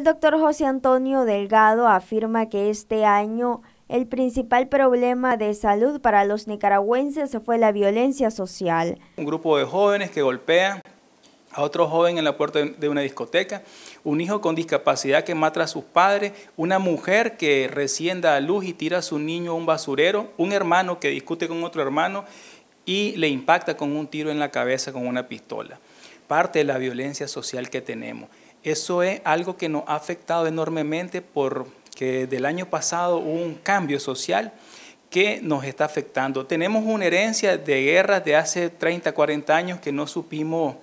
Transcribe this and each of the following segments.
El doctor José Antonio Delgado afirma que este año el principal problema de salud para los nicaragüenses fue la violencia social. Un grupo de jóvenes que golpea a otro joven en la puerta de una discoteca, un hijo con discapacidad que mata a sus padres, una mujer que recién a luz y tira a su niño a un basurero, un hermano que discute con otro hermano y le impacta con un tiro en la cabeza con una pistola. Parte de la violencia social que tenemos. Eso es algo que nos ha afectado enormemente porque del año pasado hubo un cambio social que nos está afectando. Tenemos una herencia de guerras de hace 30, 40 años que no supimos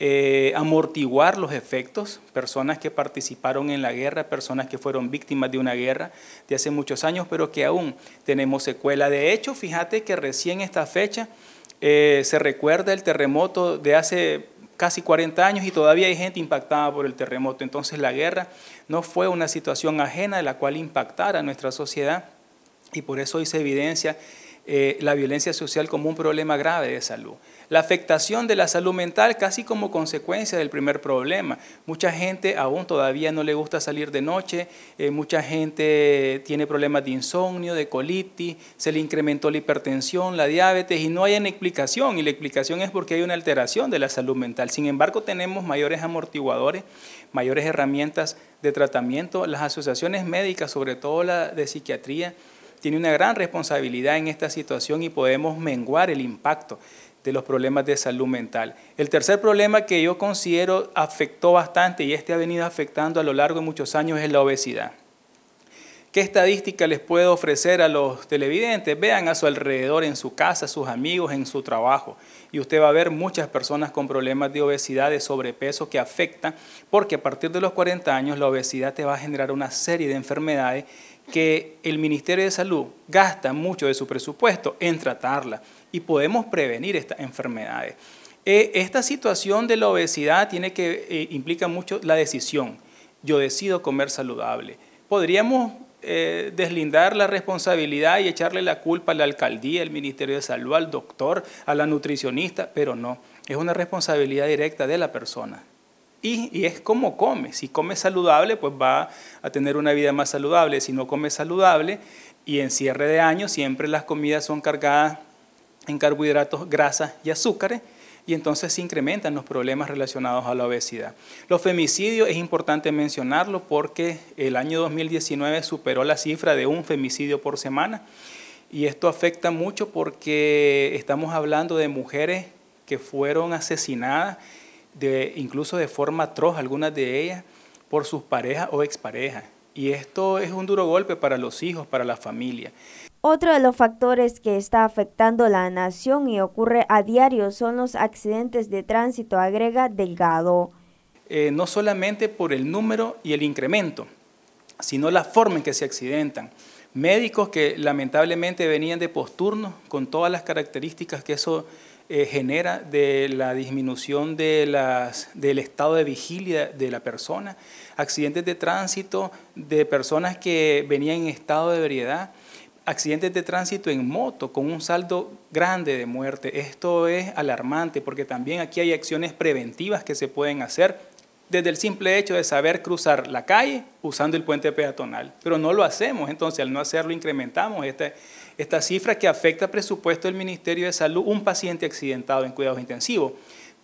eh, amortiguar los efectos, personas que participaron en la guerra, personas que fueron víctimas de una guerra de hace muchos años, pero que aún tenemos secuela. De hecho, fíjate que recién esta fecha eh, se recuerda el terremoto de hace casi 40 años y todavía hay gente impactada por el terremoto. Entonces la guerra no fue una situación ajena de la cual impactara nuestra sociedad y por eso hoy evidencia eh, la violencia social como un problema grave de salud. La afectación de la salud mental casi como consecuencia del primer problema. Mucha gente aún todavía no le gusta salir de noche, eh, mucha gente tiene problemas de insomnio, de colitis, se le incrementó la hipertensión, la diabetes y no hay una explicación. Y la explicación es porque hay una alteración de la salud mental. Sin embargo, tenemos mayores amortiguadores, mayores herramientas de tratamiento. Las asociaciones médicas, sobre todo la de psiquiatría, tiene una gran responsabilidad en esta situación y podemos menguar el impacto de los problemas de salud mental. El tercer problema que yo considero afectó bastante y este ha venido afectando a lo largo de muchos años es la obesidad. ¿Qué estadística les puedo ofrecer a los televidentes? Vean a su alrededor, en su casa, sus amigos, en su trabajo. Y usted va a ver muchas personas con problemas de obesidad, de sobrepeso que afectan, porque a partir de los 40 años la obesidad te va a generar una serie de enfermedades que el Ministerio de Salud gasta mucho de su presupuesto en tratarla y podemos prevenir estas enfermedades. Eh, esta situación de la obesidad tiene que, eh, implica mucho la decisión. Yo decido comer saludable. Podríamos eh, deslindar la responsabilidad y echarle la culpa a la alcaldía, al Ministerio de Salud, al doctor, a la nutricionista, pero no, es una responsabilidad directa de la persona. Y, es como come. Si come saludable, pues va a tener una vida más saludable. Si no come saludable, y en cierre de año siempre las comidas son cargadas en carbohidratos, grasas y azúcares, y entonces se incrementan los problemas relacionados a la obesidad. Los femicidios es importante mencionarlo porque el año 2019 superó la cifra de un femicidio por semana, y esto afecta mucho porque estamos hablando de mujeres que fueron asesinadas incluso de forma atroz algunas de ellas por sus parejas o exparejas. Y esto es un duro golpe para los hijos, para la familia. Otro de los factores que está afectando la nación y ocurre a diario son los accidentes de tránsito, agrega Delgado. Eh, no solamente por el número y el incremento, sino la forma en que se accidentan médicos que lamentablemente venían de posturno con todas las características que eso eh, genera de la disminución de las, del estado de vigilia de la persona, accidentes de tránsito de personas que venían en estado de ebriedad, accidentes de tránsito en moto con un saldo grande de muerte. Esto es alarmante porque también aquí hay acciones preventivas que se pueden hacer desde el simple hecho de saber cruzar la calle usando el puente peatonal. Pero no lo hacemos, entonces al no hacerlo incrementamos esta, cifra que afecta presupuesto del Ministerio de Salud. Un paciente accidentado en cuidados intensivos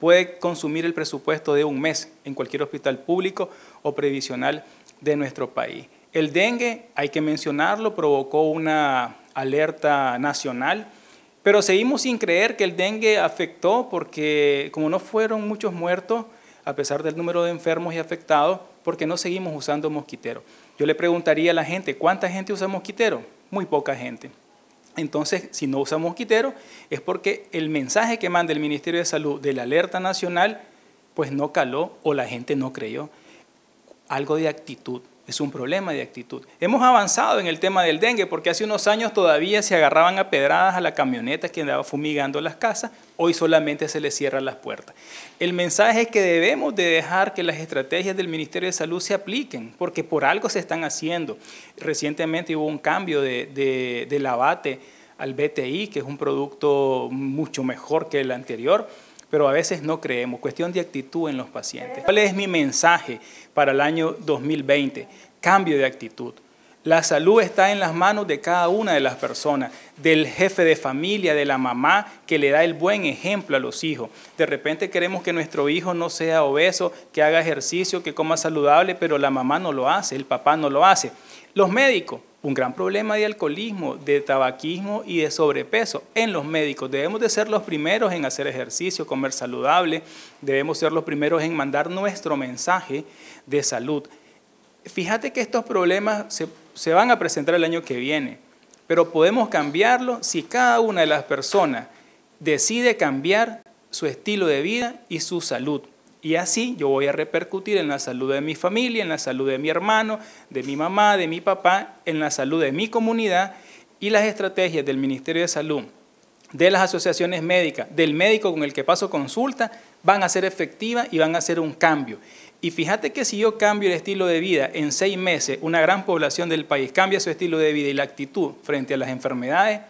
puede consumir el presupuesto de un mes en cualquier hospital público o previsional de nuestro país. El dengue, hay que mencionarlo, provocó una alerta nacional, pero seguimos sin creer que el dengue afectó porque como no fueron muchos muertos, a pesar del número de enfermos y afectados, porque no seguimos usando mosquitero. Yo le preguntaría a la gente, ¿cuánta gente usa mosquitero? Muy poca gente. Entonces, si no usa mosquitero, es porque el mensaje que manda el Ministerio de Salud de la alerta nacional, pues no caló o la gente no creyó. Algo de actitud es un problema de actitud. Hemos avanzado en el tema del dengue porque hace unos años todavía se agarraban a pedradas a la camioneta que andaba fumigando las casas, hoy solamente se les cierran las puertas. El mensaje es que debemos de dejar que las estrategias del Ministerio de Salud se apliquen porque por algo se están haciendo. Recientemente hubo un cambio de, de, del abate al BTI, que es un producto mucho mejor que el anterior pero a veces no creemos. Cuestión de actitud en los pacientes. ¿Cuál es mi mensaje para el año 2020? Cambio de actitud. La salud está en las manos de cada una de las personas, del jefe de familia, de la mamá que le da el buen ejemplo a los hijos. De repente queremos que nuestro hijo no sea obeso, que haga ejercicio, que coma saludable, pero la mamá no lo hace, el papá no lo hace. Los médicos, un gran problema de alcoholismo, de tabaquismo y de sobrepeso en los médicos. Debemos de ser los primeros en hacer ejercicio, comer saludable, debemos ser los primeros en mandar nuestro mensaje de salud. Fíjate que estos problemas se, se van a presentar el año que viene, pero podemos cambiarlo si cada una de las personas decide cambiar su estilo de vida y su salud. Y así yo voy a repercutir en la salud de mi familia, en la salud de mi hermano, de mi mamá, de mi papá, en la salud de mi comunidad y las estrategias del Ministerio de Salud, de las asociaciones médicas, del médico con el que paso consulta, van a ser efectivas y van a ser un cambio. Y fíjate que si yo cambio el estilo de vida en seis meses, una gran población del país cambia su estilo de vida y la actitud frente a las enfermedades,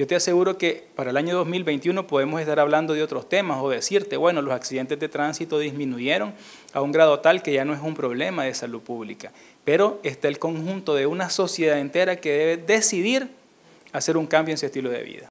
yo te aseguro que para el año 2021 podemos estar hablando de otros temas o decirte, bueno, los accidentes de tránsito disminuyeron a un grado tal que ya no es un problema de salud pública, pero está el conjunto de una sociedad entera que debe decidir hacer un cambio en su estilo de vida.